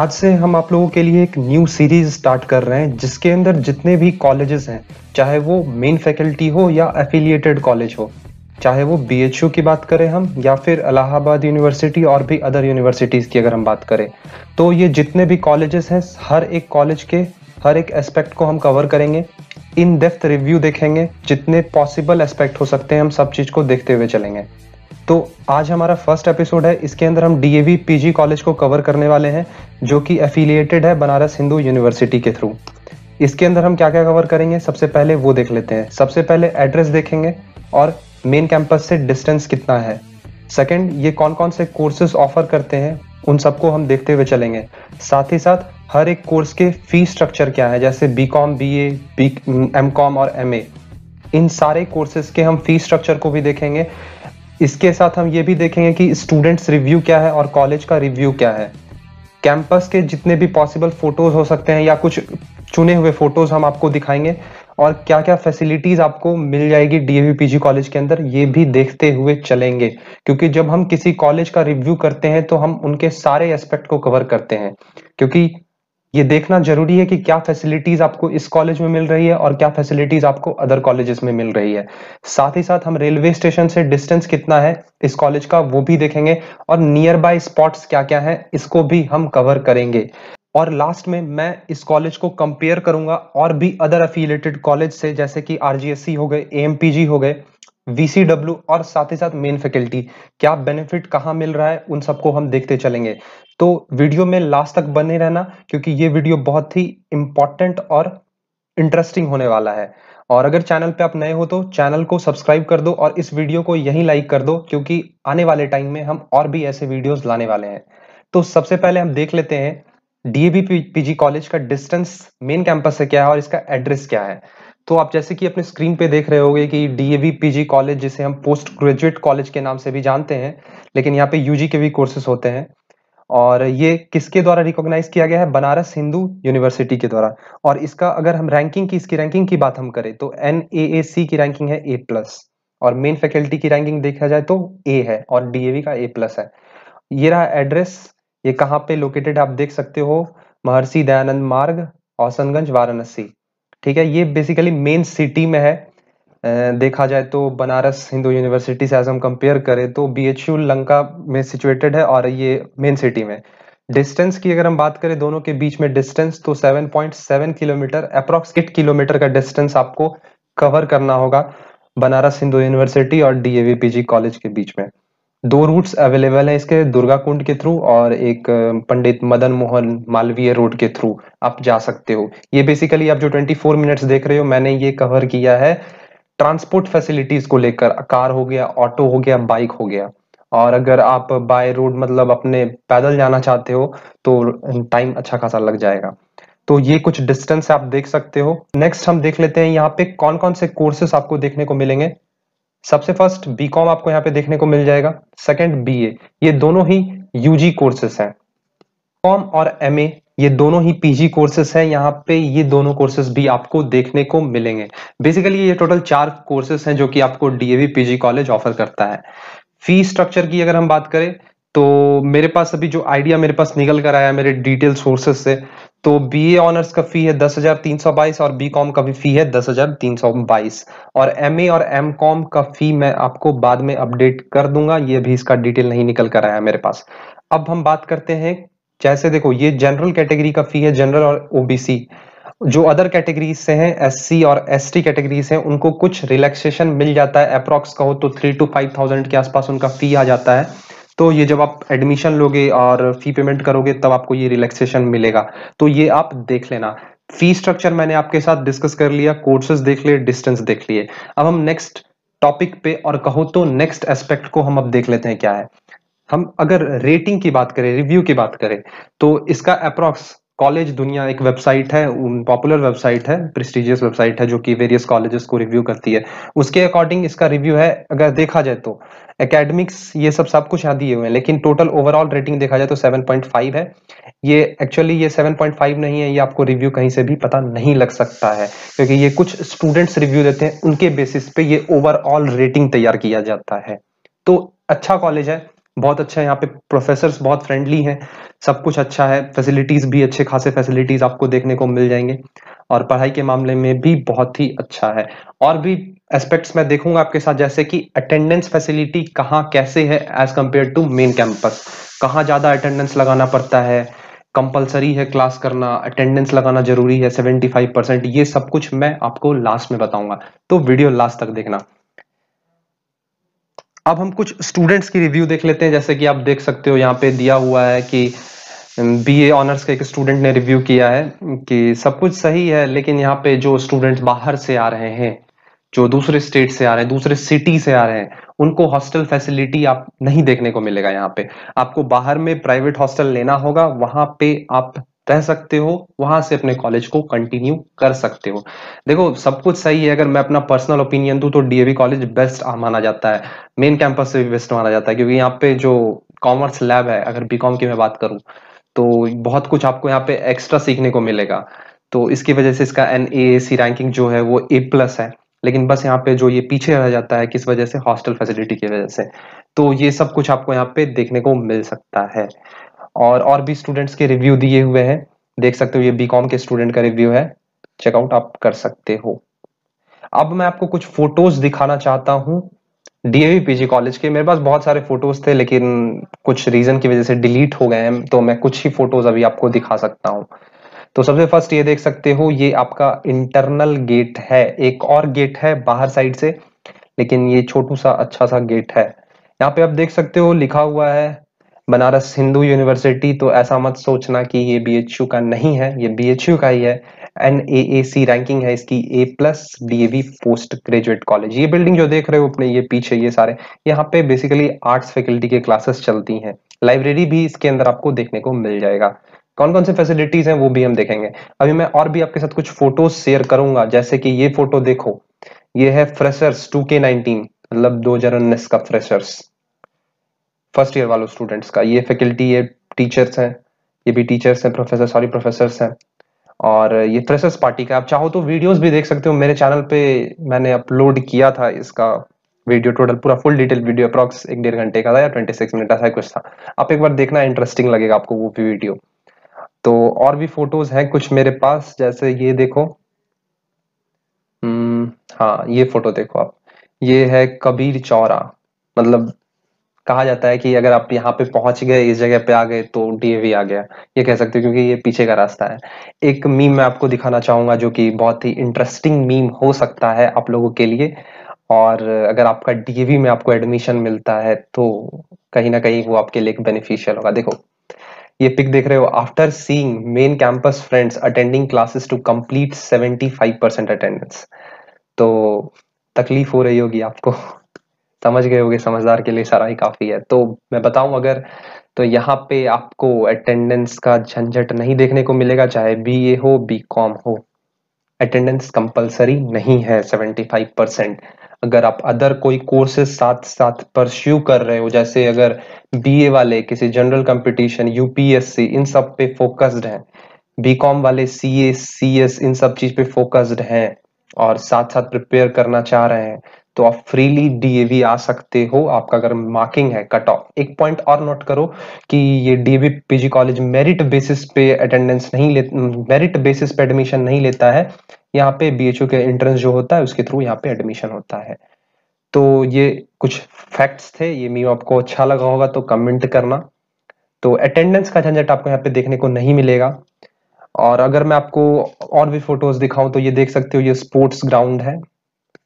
आज से हम आप लोगों के लिए एक न्यू सीरीज स्टार्ट कर रहे हैं जिसके अंदर जितने भी कॉलेजेस हैं चाहे वो मेन फैकल्टी हो या एफिलिएटेड कॉलेज हो चाहे वो बी की बात करें हम या फिर अलाहाबाद यूनिवर्सिटी और भी अदर यूनिवर्सिटीज़ की अगर हम बात करें तो ये जितने भी कॉलेजेस हैं हर एक कॉलेज के हर एक एस्पेक्ट को हम कवर करेंगे इन डेप्थ रिव्यू देखेंगे जितने पॉसिबल एस्पेक्ट हो सकते हैं हम सब चीज़ को देखते हुए चलेंगे तो आज हमारा फर्स्ट एपिसोड है इसके अंदर हम डी पीजी कॉलेज को कवर करने वाले हैं जो कि एफिलिएटेड है बनारस हिंदू यूनिवर्सिटी के थ्रू इसके अंदर हम क्या क्या कवर करेंगे सबसे पहले वो देख लेते हैं सबसे पहले एड्रेस देखेंगे और मेन कैंपस से डिस्टेंस कितना है सेकेंड ये कौन कौन से कोर्सेज ऑफर करते हैं उन सबको हम देखते हुए चलेंगे साथ ही साथ हर एक कोर्स के फी स्ट्रक्चर क्या है जैसे B Com B A B M Com और एम ए इन सारे कोर्सेज के हम फी स्ट्रक्चर को भी देखेंगे इसके साथ हम ये भी देखेंगे कि स्टूडेंट्स रिव्यू क्या है और कॉलेज का रिव्यू क्या है कैंपस के जितने भी पॉसिबल फोटोज हो सकते हैं या कुछ चुने हुए फोटोज हम आपको दिखाएंगे और क्या क्या फैसिलिटीज आपको मिल जाएगी डीएवी पीजी कॉलेज के अंदर ये भी देखते हुए चलेंगे क्योंकि जब हम किसी कॉलेज का रिव्यू करते हैं तो हम उनके सारे एस्पेक्ट को कवर करते हैं क्योंकि ये देखना जरूरी है कि क्या फैसिलिटीज आपको इस कॉलेज में मिल रही है और क्या फैसिलिटीज आपको अदर कॉलेजेस में मिल रही है साथ ही साथ हम रेलवे स्टेशन से डिस्टेंस कितना है इस कॉलेज का वो भी देखेंगे और नियर बाय स्पॉट्स क्या क्या है इसको भी हम कवर करेंगे और लास्ट में मैं इस कॉलेज को कंपेयर करूंगा और भी अदर अफिलेटेड कॉलेज से जैसे कि आर हो गए ए हो गए VCW और साथ ही साथ मेन फैकल्टी क्या बेनिफिट कहाँ मिल रहा है उन सबको हम देखते चलेंगे तो वीडियो में लास्ट तक बने रहना क्योंकि ये वीडियो बहुत ही इंपॉर्टेंट और इंटरेस्टिंग होने वाला है और अगर चैनल पे आप नए हो तो चैनल को सब्सक्राइब कर दो और इस वीडियो को यहीं लाइक कर दो क्योंकि आने वाले टाइम में हम और भी ऐसे वीडियोस लाने वाले हैं तो सबसे पहले हम देख लेते हैं डीएबी पीजी कॉलेज का डिस्टेंस मेन कैंपस से क्या है और इसका एड्रेस क्या है तो आप जैसे कि अपने स्क्रीन पे देख रहे होगे कि डीएवी पीजी कॉलेज जिसे हम पोस्ट ग्रेजुएट कॉलेज के नाम से भी जानते हैं लेकिन यहाँ पे यूजी के भी कोर्सेज होते हैं और ये किसके द्वारा रिकॉग्नाइज किया गया है बनारस हिंदू यूनिवर्सिटी के द्वारा और इसका अगर हम रैंकिंग की इसकी रैंकिंग की बात हम करें तो एन ए ए सी की रैंकिंग है ए प्लस और मेन फैकल्टी की रैंकिंग देखा जाए तो ए है और डी का ए प्लस है ये रहा एड्रेस ये कहाँ पे लोकेटेड आप देख सकते हो महर्षि दयानंद मार्ग औसनगंज वाराणसी ठीक है ये बेसिकली मेन सिटी में है देखा जाए तो बनारस हिंदू यूनिवर्सिटी से एज हम कंपेयर करें तो बी एच यू लंका में सिचुएटेड है और ये मेन सिटी में डिस्टेंस की अगर हम बात करें दोनों के बीच में डिस्टेंस तो 7.7 किलोमीटर अप्रॉक्स एट किलोमीटर का डिस्टेंस आपको कवर करना होगा बनारस हिंदू यूनिवर्सिटी और डी जी कॉलेज के बीच में दो रूट्स अवेलेबल है इसके दुर्गा कुंड के थ्रू और एक पंडित मदन मोहन मालवीय रोड के थ्रू आप जा सकते हो ये बेसिकली आप जो 24 मिनट्स देख रहे हो मैंने ये कवर किया है ट्रांसपोर्ट फैसिलिटीज को लेकर कार हो गया ऑटो हो गया बाइक हो गया और अगर आप बाय रोड मतलब अपने पैदल जाना चाहते हो तो टाइम अच्छा खासा लग जाएगा तो ये कुछ डिस्टेंस आप देख सकते हो नेक्स्ट हम देख लेते हैं यहाँ पे कौन कौन से कोर्सेस आपको देखने को मिलेंगे सबसे फर्स्ट बी कॉम आपको यहाँ पे देखने को मिल जाएगा सेकेंड बी ए ये दोनों ही यूजी कोर्सेस हैं कॉम और एम ए ये दोनों ही पीजी कोर्सेस हैं यहाँ पे ये दोनों कोर्सेस भी आपको देखने को मिलेंगे बेसिकली ये टोटल चार कोर्सेस हैं जो कि आपको डीएवी पीजी कॉलेज ऑफर करता है फी स्ट्रक्चर की अगर हम बात करें तो मेरे पास अभी जो आइडिया मेरे पास निकल कर आया मेरे डिटेल सोर्सेस से तो बी ए ऑनर्स का फी है दस हजार तीन सौ बाईस और बी कॉम का भी फी है दस हजार तीन सौ बाईस और एम ए और एम कॉम का फी मैं आपको बाद में अपडेट कर दूंगा ये भी इसका डिटेल नहीं निकल कर आया मेरे पास अब हम बात करते हैं जैसे देखो ये जनरल कैटेगरी का फी है जनरल और ओबीसी जो अदर कैटेगरी से हैं एससी और एसटी कैटेगरी हैं उनको कुछ रिलैक्सेशन मिल जाता है अप्रॉक्स कहो तो थ्री टू फाइव थाउजेंड के आसपास उनका फी आ जाता है तो ये जब आप एडमिशन लोगे और फी पेमेंट करोगे तब आपको ये रिलैक्सेशन मिलेगा तो ये आप देख लेना फी स्ट्रक्चर मैंने आपके साथ डिस्कस कर लिया कोर्सेज देख लिए डिस्टेंस देख लिए अब हम नेक्स्ट टॉपिक पे और कहो तो नेक्स्ट एस्पेक्ट को हम अब देख लेते हैं क्या है हम अगर रेटिंग की बात करें रिव्यू की बात करें तो इसका अप्रॉक्स कॉलेज दुनिया एक वेबसाइट है पॉपुलर वेबसाइट है प्रेस्टिजियस वेबसाइट है जो कि वेरियस कॉलेजेस को रिव्यू करती है उसके अकॉर्डिंग इसका रिव्यू है अगर देखा जाए तो एकेडमिक्स ये सब सब कुछ यहाँ दिए हुए हैं लेकिन टोटल ओवरऑल रेटिंग देखा जाए तो 7.5 है ये एक्चुअली ये 7.5 नहीं है ये आपको रिव्यू कहीं से भी पता नहीं लग सकता है क्योंकि ये कुछ स्टूडेंट्स रिव्यू देते हैं उनके बेसिस पे ये ओवरऑल रेटिंग तैयार किया जाता है तो अच्छा कॉलेज है बहुत अच्छा है यहाँ पे प्रोफेसर बहुत फ्रेंडली हैं सब कुछ अच्छा है फैसिलिटीज़ भी अच्छे खासे फैसिलिटीज़ आपको देखने को मिल जाएंगे और पढ़ाई के मामले में भी बहुत ही अच्छा है और भी एस्पेक्ट्स मैं देखूंगा आपके साथ जैसे कि अटेंडेंस फैसिलिटी कहाँ कैसे है as compare to main campus कहाँ ज़्यादा अटेंडेंस लगाना पड़ता है कंपलसरी है क्लास करना अटेंडेंस लगाना जरूरी है सेवेंटी फाइव परसेंट ये सब कुछ मैं आपको लास्ट में बताऊंगा तो वीडियो लास्ट तक देखना अब हम कुछ स्टूडेंट्स की रिव्यू देख लेते हैं जैसे कि आप देख सकते हो यहाँ पे दिया हुआ है कि बीए ऑनर्स के एक स्टूडेंट ने रिव्यू किया है कि सब कुछ सही है लेकिन यहाँ पे जो स्टूडेंट्स बाहर से आ रहे हैं जो दूसरे स्टेट से आ रहे हैं दूसरे सिटी से आ रहे हैं उनको हॉस्टल फैसिलिटी आप नहीं देखने को मिलेगा यहाँ पे आपको बाहर में प्राइवेट हॉस्टल लेना होगा वहां पे आप रह सकते हो वहां से अपने कॉलेज को कंटिन्यू कर सकते हो देखो सब कुछ सही है अगर मैं अपना पर्सनल ओपिनियन दू तो डीएवी कॉलेज बेस्ट माना जाता है मेन कैंपस से भी बेस्ट माना जाता है क्योंकि यहाँ पे जो कॉमर्स लैब है अगर बीकॉम की मैं बात करूं तो बहुत कुछ आपको यहाँ पे एक्स्ट्रा सीखने को मिलेगा तो इसकी वजह से इसका एन रैंकिंग जो है वो ए प्लस है लेकिन बस यहाँ पे जो ये पीछे रह जाता है किस वजह से हॉस्टल फैसिलिटी की वजह से तो ये सब कुछ आपको यहाँ पे देखने को मिल सकता है और और भी स्टूडेंट्स के रिव्यू दिए हुए हैं देख सकते हो ये बी के स्टूडेंट का रिव्यू है चेकआउट आप कर सकते हो अब मैं आपको कुछ फोटोज दिखाना चाहता हूँ डीएवी पीजी कॉलेज के मेरे पास बहुत सारे फोटोज थे लेकिन कुछ रीजन की वजह से डिलीट हो गए हैं तो मैं कुछ ही फोटोज अभी आपको दिखा सकता हूँ तो सबसे फर्स्ट ये देख सकते हो ये आपका इंटरनल गेट है एक और गेट है बाहर साइड से लेकिन ये छोटू सा अच्छा सा गेट है यहाँ पे आप देख सकते हो लिखा हुआ है बनारस हिंदू यूनिवर्सिटी तो ऐसा मत सोचना कि ये बी का नहीं है ये बी का ही है N A A C ranking है इसकी A plus D A B post graduate college ये बिल्डिंग जो देख रहे हो अपने ये पीछे ये सारे यहाँ पे बेसिकली आर्ट्स फैकल्टी के क्लासेस चलती हैं लाइब्रेरी भी इसके अंदर आपको देखने को मिल जाएगा कौन कौन से फैसिलिटीज हैं वो भी हम देखेंगे अभी मैं और भी आपके साथ कुछ फोटोज शेयर करूंगा जैसे कि ये फोटो देखो ये है फ्रेशर्स टू के नाइनटीन मतलब दो हजार उन्नीस का फ्रेशर्स फर्स्ट ईयर वालों स्टूडेंट्स का ये फैकल्टी ये टीचर्स हैं ये भी टीचर्स हैं प्रोफेसर सॉरी प्रोफेसर्स हैं और ये फ्रेशर्स पार्टी का आप चाहो तो वीडियोस भी देख सकते हो मेरे चैनल पे मैंने अपलोड किया था इसका वीडियो टोटल पूरा फुल डिटेल वीडियो अप्रॉक्स एक डेढ़ घंटे का था या ट्वेंटी सिक्स मिनट का कुछ था आप एक बार देखना इंटरेस्टिंग लगेगा आपको वो भी वीडियो तो और भी फोटोज हैं कुछ मेरे पास जैसे ये देखो हम्म, हाँ ये फोटो देखो आप ये है कबीर चौरा मतलब कहा जाता है कि अगर आप यहाँ पे पहुंच गए इस जगह पे आ गए तो डीएवी आ गया ये कह सकते हो क्योंकि ये पीछे का रास्ता है एक मीम मैं आपको दिखाना चाहूंगा जो कि बहुत ही इंटरेस्टिंग मीम हो सकता है आप लोगों के लिए और अगर आपका डीएवी में आपको एडमिशन मिलता है तो कहीं ना कहीं वो आपके लिए बेनिफिशियल होगा देखो ये पिक देख रहे हो after seeing main campus friends attending classes to complete seventy attendance तो तकलीफ हो रही होगी आपको समझ गए होगे समझदार के लिए सारा ही काफी है तो मैं बताऊं अगर तो यहाँ पे आपको अटेंडेंस का झंझट नहीं देखने को मिलेगा चाहे बी ए हो बी कॉम हो अटेंडेंस कंपलसरी नहीं है 75 परसेंट अगर आप अदर कोई कोर्सेज साथ साथ परस्यू कर रहे हो जैसे अगर बी ए वाले किसी जनरल कंपटीशन यूपीएससी इन सब पे फोकस्ड हैं कॉम वाले सी सी एस इन सब चीज पे फोकस्ड हैं और साथ साथ प्रिपेयर करना चाह रहे हैं तो आप फ्रीली डीएवी आ सकते हो आपका अगर मार्किंग है कट ऑफ एक पॉइंट और नोट करो कि ये DAV PG college merit basis पे अटेंडेंस नहीं ले मेरिट बेसिस पे एडमिशन नहीं लेता है यहाँ पे बी के एंट्रेंस जो होता है उसके थ्रू यहाँ पे एडमिशन होता है तो ये कुछ फैक्ट्स थे ये मीम आपको अच्छा लगा होगा तो कमेंट करना तो अटेंडेंस का झंझट आपको यहाँ पे देखने को नहीं मिलेगा और अगर मैं आपको और भी फोटोज दिखाऊं तो ये देख सकते हो ये स्पोर्ट्स ग्राउंड है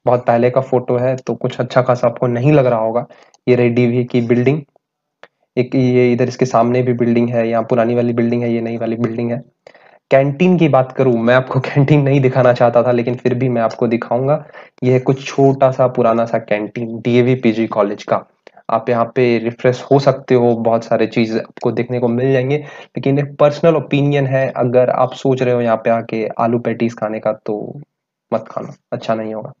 बहुत पहले का फोटो है तो कुछ अच्छा खासा आपको नहीं लग रहा होगा ये रही डीवी की बिल्डिंग एक ये इधर इसके सामने भी बिल्डिंग है यहाँ पुरानी वाली बिल्डिंग है ये नई वाली बिल्डिंग है कैंटीन की बात करूं मैं आपको कैंटीन नहीं दिखाना चाहता था लेकिन फिर भी मैं आपको दिखाऊंगा यह है कुछ छोटा सा पुराना सा कैंटीन डीएवी पीजी कॉलेज का आप यहाँ पे रिफ्रेश हो सकते हो बहुत सारे चीज आपको देखने को मिल जाएंगे लेकिन एक पर्सनल ओपिनियन है अगर आप सोच रहे हो यहाँ पे आके आलू पैटीज खाने का तो मत खाना अच्छा नहीं होगा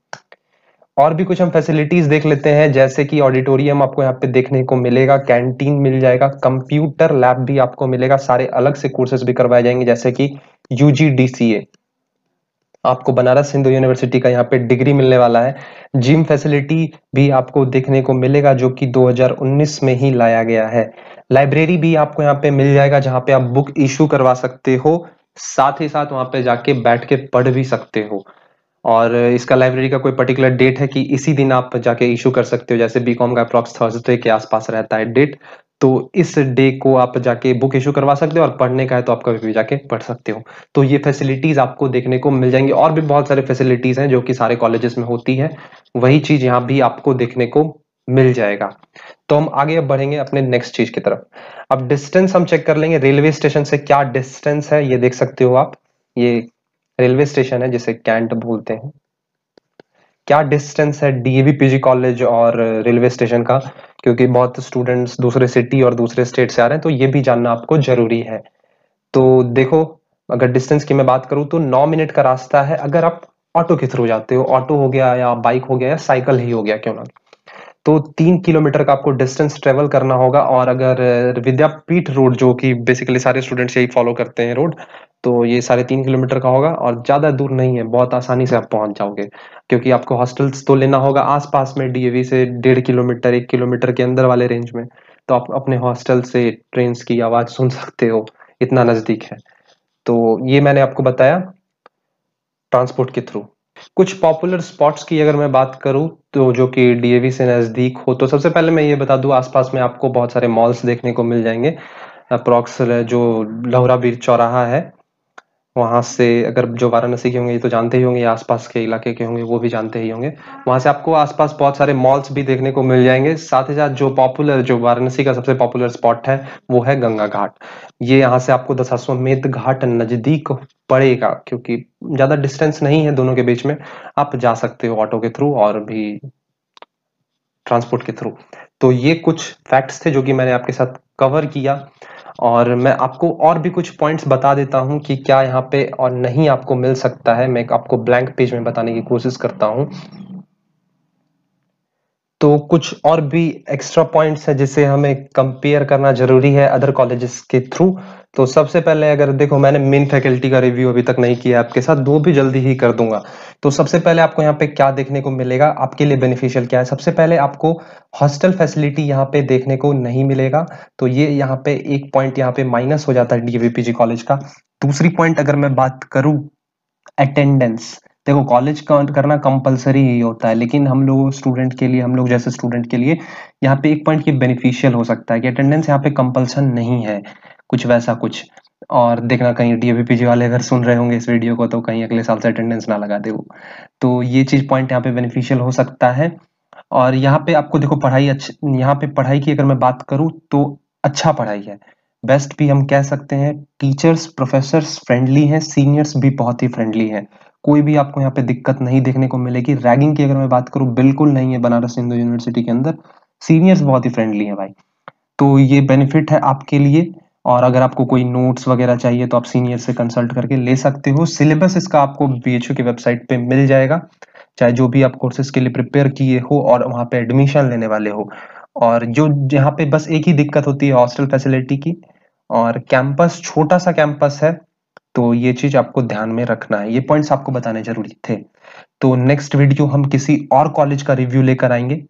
और भी कुछ हम फैसिलिटीज देख लेते हैं जैसे कि ऑडिटोरियम आपको यहाँ पे देखने को मिलेगा कैंटीन मिल जाएगा कंप्यूटर लैब भी आपको मिलेगा सारे अलग से कोर्सेज भी करवाए जाएंगे जैसे कि यूजीडीसीए आपको बनारस हिंदू यूनिवर्सिटी का यहाँ पे डिग्री मिलने वाला है जिम फैसिलिटी भी आपको देखने को मिलेगा जो कि 2019 में ही लाया गया है लाइब्रेरी भी आपको यहाँ पे मिल जाएगा जहाँ पे आप बुक इशू करवा सकते हो साथ ही साथ वहां पे जाके बैठ के पढ़ भी सकते हो और इसका लाइब्रेरी का कोई पर्टिकुलर डेट है कि इसी दिन आप जाके इशू कर सकते हो जैसे बीकॉम का अप्रॉक्स थर्सडे के आसपास रहता है डेट तो इस डे को आप जाके बुक इशू करवा सकते हो और पढ़ने का है तो आप कभी भी जाके पढ़ सकते हो तो ये फैसिलिटीज आपको देखने को मिल जाएंगी और भी बहुत सारे फैसिलिटीज हैं जो कि सारे कॉलेजेस में होती है वही चीज यहाँ भी आपको देखने को मिल जाएगा तो हम आगे अब बढ़ेंगे अपने नेक्स्ट चीज की तरफ अब डिस्टेंस हम चेक कर लेंगे रेलवे स्टेशन से क्या डिस्टेंस है ये देख सकते हो आप ये रेलवे स्टेशन है जिसे कैंट बोलते हैं क्या डिस्टेंस है डीएवी पीजी कॉलेज और रेलवे स्टेशन का क्योंकि बहुत स्टूडेंट्स दूसरे सिटी और दूसरे स्टेट से आ रहे हैं तो ये भी जानना आपको जरूरी है तो देखो अगर डिस्टेंस की मैं बात करूं तो नौ मिनट का रास्ता है अगर आप ऑटो के थ्रू जाते हो ऑटो हो गया या बाइक हो गया या साइकिल ही हो गया क्यों ना तो तीन किलोमीटर का आपको डिस्टेंस ट्रेवल करना होगा और अगर विद्यापीठ रोड जो कि बेसिकली सारे स्टूडेंट्स यही फॉलो करते हैं रोड तो ये साढ़े तीन किलोमीटर का होगा और ज़्यादा दूर नहीं है बहुत आसानी से आप पहुंच जाओगे क्योंकि आपको हॉस्टल्स तो लेना होगा आसपास में डीएवी से डेढ़ किलोमीटर एक किलोमीटर के अंदर वाले रेंज में तो आप अपने हॉस्टल से ट्रेन की आवाज़ सुन सकते हो इतना नज़दीक है तो ये मैंने आपको बताया ट्रांसपोर्ट के थ्रू कुछ पॉपुलर स्पॉट्स की अगर मैं बात करूं तो जो कि डीएवी से नज़दीक हो तो सबसे पहले मैं ये बता दूं आसपास में आपको बहुत सारे मॉल्स देखने को मिल जाएंगे अप्रॉक्स जो लहरा बीर चौराहा है वहाँ से अगर जो वाराणसी के होंगे ये तो जानते ही होंगे आसपास के इलाके के होंगे वो भी जानते ही होंगे वहाँ से आपको आसपास बहुत सारे मॉल्स भी देखने को मिल जाएंगे साथ ही साथ जो पॉपुलर जो वाराणसी का सबसे पॉपुलर स्पॉट है वो है गंगा घाट ये यहाँ से आपको दशाश्वमेध घाट नजदीक पड़ेगा क्योंकि ज्यादा डिस्टेंस नहीं है दोनों के बीच में आप जा सकते हो ऑटो के थ्रू और भी ट्रांसपोर्ट के थ्रू तो ये कुछ फैक्ट्स थे जो कि मैंने आपके साथ कवर किया और मैं आपको और भी कुछ पॉइंट्स बता देता हूं कि क्या यहाँ पे और नहीं आपको मिल सकता है मैं आपको ब्लैंक पेज में बताने की कोशिश करता हूं तो कुछ और भी एक्स्ट्रा पॉइंट्स है जिसे हमें कंपेयर करना जरूरी है अदर कॉलेजेस के थ्रू तो सबसे पहले अगर देखो मैंने मेन फैकल्टी का रिव्यू अभी तक नहीं किया आपके साथ वो भी जल्दी ही कर दूंगा तो सबसे पहले आपको यहाँ पे क्या देखने को मिलेगा आपके लिए बेनिफिशियल क्या है सबसे पहले आपको हॉस्टल फैसिलिटी यहाँ पे देखने को नहीं मिलेगा तो ये यहाँ पे एक पॉइंट यहाँ पे माइनस हो जाता है डीवीपीजी कॉलेज का दूसरी पॉइंट अगर मैं बात करूँ अटेंडेंस देखो कॉलेज करना कंपलसरी ही होता है लेकिन हम लोग स्टूडेंट के लिए हम लोग जैसे स्टूडेंट के लिए यहाँ पे एक पॉइंट ये बेनिफिशियल हो सकता है कि अटेंडेंस यहाँ पे कंपल्सन नहीं है कुछ वैसा कुछ और देखना कहीं डीएबीपीजी वाले अगर सुन रहे होंगे इस वीडियो को तो कहीं अगले साल से अटेंडेंस ना लगा दे वो तो ये चीज़ पॉइंट यहाँ पे बेनिफिशियल हो सकता है और यहाँ पे आपको देखो पढ़ाई अच्छी यहाँ पे पढ़ाई की अगर मैं बात करूँ तो अच्छा पढ़ाई है बेस्ट भी हम कह सकते हैं टीचर्स प्रोफेसर्स फ्रेंडली हैं सीनियर्स भी बहुत ही फ्रेंडली हैं कोई भी आपको यहाँ पे दिक्कत नहीं देखने को मिलेगी रैगिंग की अगर मैं बात करूँ बिल्कुल नहीं है बनारस हिंदू यूनिवर्सिटी के अंदर सीनियर्स बहुत ही फ्रेंडली हैं भाई तो ये बेनिफिट है आपके लिए और अगर आपको कोई नोट्स वगैरह चाहिए तो आप सीनियर से कंसल्ट करके ले सकते हो सिलेबस इसका आपको बी की वेबसाइट पे मिल जाएगा चाहे जो भी आप कोर्सेज के लिए प्रिपेयर किए हो और वहाँ पे एडमिशन लेने वाले हो और जो यहाँ पे बस एक ही दिक्कत होती है हॉस्टल फैसिलिटी की और कैंपस छोटा सा कैंपस है तो ये चीज आपको ध्यान में रखना है ये पॉइंट्स आपको बताने जरूरी थे तो नेक्स्ट वीडियो हम किसी और कॉलेज का रिव्यू लेकर आएंगे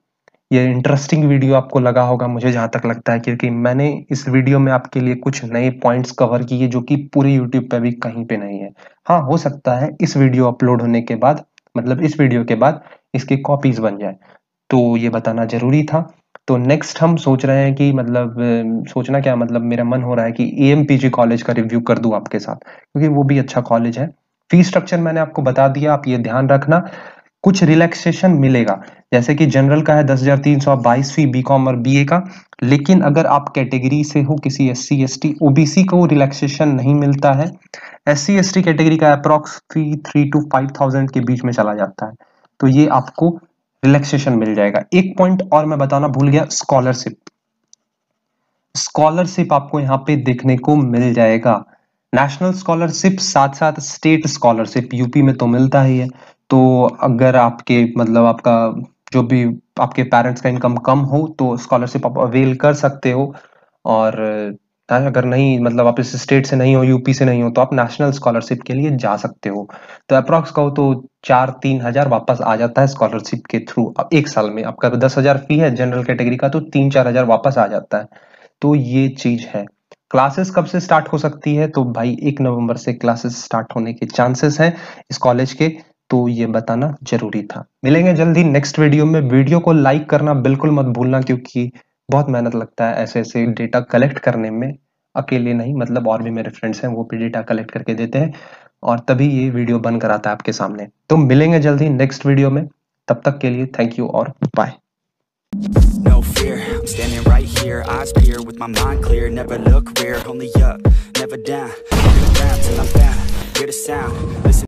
ये इंटरेस्टिंग वीडियो आपको लगा होगा मुझे जहाँ तक लगता है क्योंकि मैंने इस वीडियो में आपके लिए कुछ नए पॉइंट्स कवर किए जो कि पूरे यूट्यूब पे भी कहीं पे नहीं है हाँ हो सकता है इस वीडियो अपलोड होने के बाद मतलब इस वीडियो के बाद इसके कॉपीज बन जाए तो ये बताना जरूरी था तो नेक्स्ट हम सोच रहे हैं कि मतलब सोचना क्या मतलब मेरा मन हो रहा है कि ए कॉलेज का रिव्यू कर दूँ आपके साथ क्योंकि वो भी अच्छा कॉलेज है फी स्ट्रक्चर मैंने आपको बता दिया आप ये ध्यान रखना कुछ रिलैक्सेशन मिलेगा जैसे कि जनरल का है दस हजार तीन सौ बाईस फी बी कॉम और बी ए का लेकिन अगर आप कैटेगरी से हो किसी S C S T OBC को रिलैक्सेशन नहीं मिलता है S C S T category का approx fee three two five thousand के बीच में चला जाता है तो ये आपको रिलैक्सेशन मिल जाएगा एक पॉइंट और मैं बताना भूल गया स्कॉलरशिप स्कॉलरशिप आपको यहाँ पे देखने को मिल जाएगा नेशनल स्कॉलरशिप साथ साथ स्टेट स्कॉलरशिप यूपी में तो मिलता ही है तो अगर आपके मतलब आपका जो भी आपके पेरेंट्स का इनकम कम हो तो स्कॉलरशिप आप अवेल कर सकते हो और अगर नहीं मतलब आप इस स्टेट से नहीं हो यूपी से नहीं हो तो आप नेशनल स्कॉलरशिप के लिए जा सकते हो तो अप्रॉक्स कहो तो चार तीन हजार वापस आ जाता है स्कॉलरशिप के थ्रू अब एक साल में आपका तो दस हजार फी है जनरल कैटेगरी का तो तीन चार हजार वापस आ जाता है तो ये चीज है क्लासेस कब से स्टार्ट हो सकती है तो भाई एक नवंबर से क्लासेस स्टार्ट होने के चांसेस हैं इस कॉलेज के तो ये बताना जरूरी था मिलेंगे जल्दी नेक्स्ट वीडियो में वीडियो को लाइक करना बिल्कुल मत भूलना क्योंकि बहुत मेहनत लगता है ऐसे ऐसे डेटा कलेक्ट करने में अकेले नहीं मतलब और भी मेरे फ्रेंड्स हैं वो भी डेटा कलेक्ट करके देते हैं और तभी ये वीडियो बन कर आता है आपके सामने तो मिलेंगे जल्दी नेक्स्ट वीडियो में तब तक के लिए थैंक यू और bye No fear, I'm standing right here Eyes peer with my mind clear Never look rear, only up, never down Look around till I'm found, hear the sound Listen